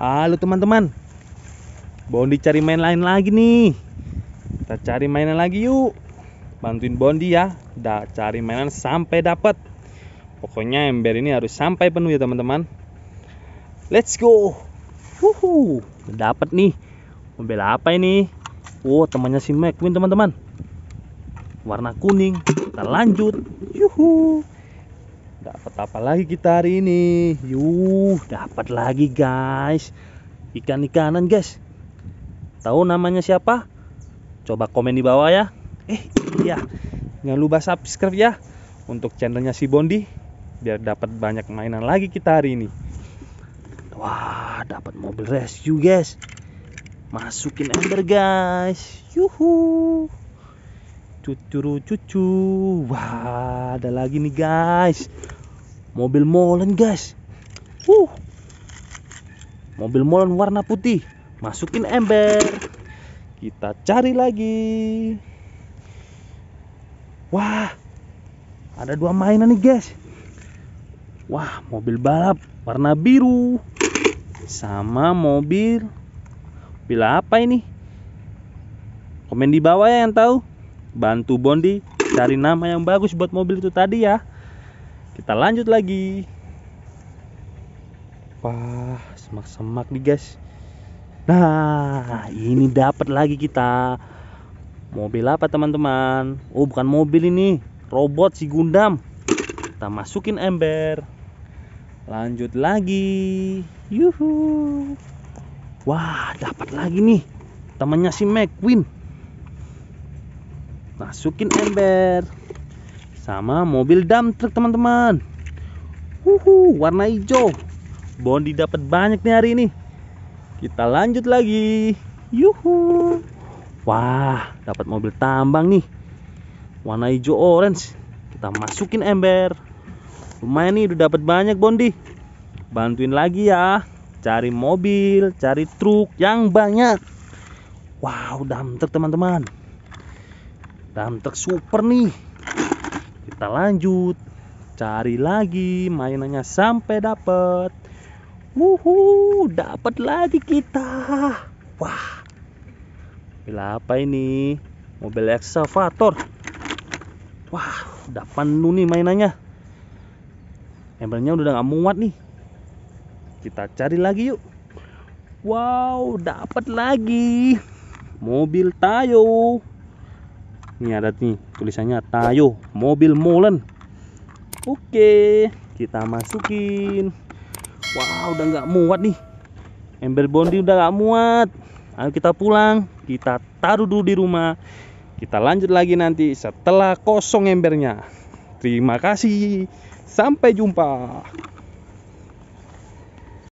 Halo teman-teman Bondi cari main lain lagi nih Kita cari mainan lagi yuk Bantuin Bondi ya da Cari mainan sampai dapat Pokoknya ember ini harus sampai penuh ya teman-teman Let's go Wuhu, Dapat nih Mobil apa ini? Oh temannya si McQueen teman-teman Warna kuning Kita lanjut Yuhuu dapat apa lagi kita hari ini yuh dapat lagi guys ikan-ikanan guys tahu namanya siapa coba komen di bawah ya eh iya jangan lupa subscribe ya untuk channelnya si Bondi biar dapat banyak mainan lagi kita hari ini wah dapat mobil rescue guys masukin ember guys yuhu cucuru cucu wah ada lagi nih guys mobil molen guys uh mobil molen warna putih masukin ember kita cari lagi wah ada dua mainan nih guys wah mobil balap warna biru sama mobil bila apa ini komen di bawah ya yang tahu bantu Bondi cari nama yang bagus buat mobil itu tadi ya kita lanjut lagi wah semak-semak nih guys nah ini dapat lagi kita mobil apa teman-teman oh bukan mobil ini robot si Gundam kita masukin ember lanjut lagi yuhu wah dapat lagi nih temannya si McQueen masukin ember sama mobil dump truk teman-teman Wuhu, warna hijau Bondi dapat banyak nih hari ini kita lanjut lagi yuhu wah dapat mobil tambang nih warna hijau orange kita masukin ember lumayan nih udah dapat banyak Bondi bantuin lagi ya cari mobil cari truk yang banyak wow truck teman-teman truk super nih kita lanjut cari lagi mainannya sampai dapet wuhu dapat lagi kita wah mobil apa ini mobil excavator. wah udah penuh nih mainannya embernya udah nggak muat nih kita cari lagi yuk wow dapat lagi mobil tayo ini ada nih tulisannya Tayo Mobil Molen. Oke, kita masukin. Wow, udah nggak muat nih. Ember bondi udah nggak muat. Ayo kita pulang. Kita taruh dulu di rumah. Kita lanjut lagi nanti setelah kosong embernya. Terima kasih. Sampai jumpa.